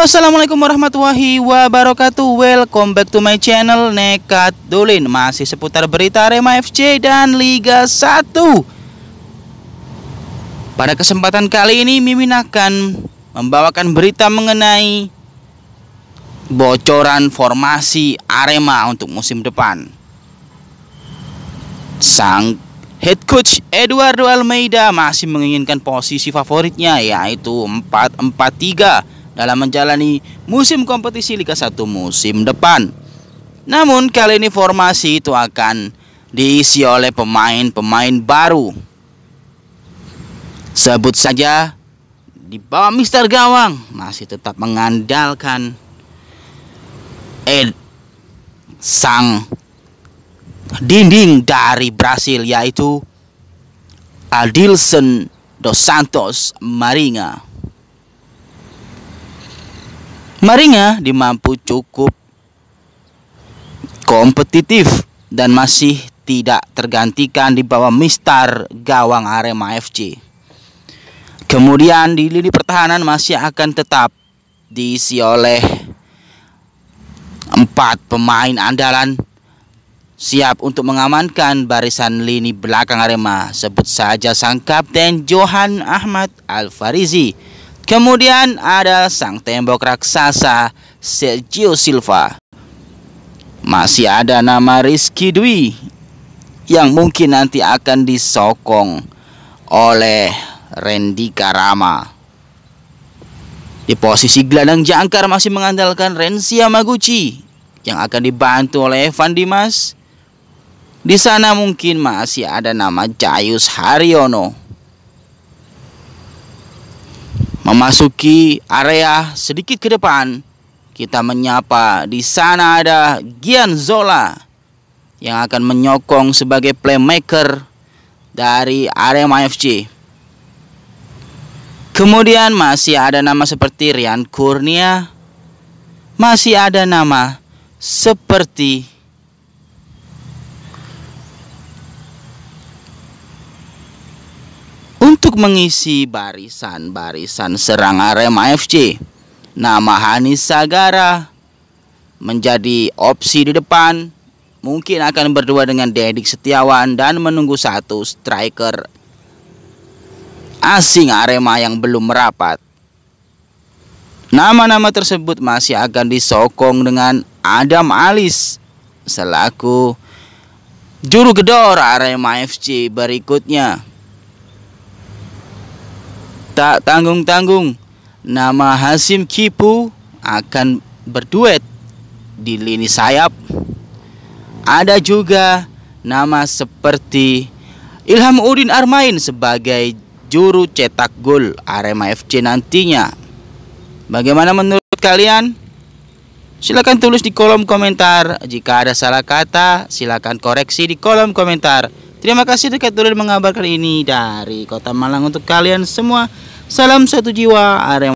assalamualaikum warahmatullahi wabarakatuh. Welcome back to my channel Nekat Dolin. Masih seputar berita Arema FC dan Liga 1. Pada kesempatan kali ini Mimin akan membawakan berita mengenai bocoran formasi Arema untuk musim depan. Sang head coach Eduardo Almeida masih menginginkan posisi favoritnya yaitu 4-4-3 dalam menjalani musim kompetisi Liga 1 musim depan. Namun kali ini formasi itu akan diisi oleh pemain-pemain baru. Sebut saja di bawah Mister Gawang masih tetap mengandalkan Ed sang dinding dari Brasil yaitu Adilson dos Santos Maringa. Maringa dimampu cukup kompetitif dan masih tidak tergantikan di bawah mistar gawang Arema FC. Kemudian di lini pertahanan masih akan tetap diisi oleh empat pemain andalan siap untuk mengamankan barisan lini belakang Arema. Sebut saja sang kapten Johan Ahmad Alfarizi. Kemudian ada sang tembok raksasa Sergio Silva. Masih ada nama Rizky Dwi yang mungkin nanti akan disokong oleh Randy Karama. Di posisi gelandang jangkar masih mengandalkan Renzi Yamaguchi yang akan dibantu oleh Evan Dimas. Di sana mungkin masih ada nama Jayus Haryono memasuki area sedikit ke depan, kita menyapa di sana ada Gian Zola yang akan menyokong sebagai playmaker dari Arema FC. Kemudian masih ada nama seperti Rian Kurnia, masih ada nama seperti untuk mengisi barisan-barisan serang Arema FC. Nama Hanis Sagara menjadi opsi di depan. Mungkin akan berdua dengan Dedik Setiawan dan menunggu satu striker asing Arema yang belum merapat. Nama-nama tersebut masih akan disokong dengan Adam Alis selaku juru gedor Arema FC berikutnya. Tak tanggung-tanggung, nama Hasim Kipu akan berduet di lini sayap. Ada juga nama seperti Ilham Udin Armain sebagai juru cetak gol Arema FC nantinya. Bagaimana menurut kalian? Silakan tulis di kolom komentar. Jika ada salah kata, silakan koreksi di kolom komentar. Terima kasih dekat turun mengabarkan ini dari Kota Malang untuk kalian semua. Salam satu jiwa, Arema.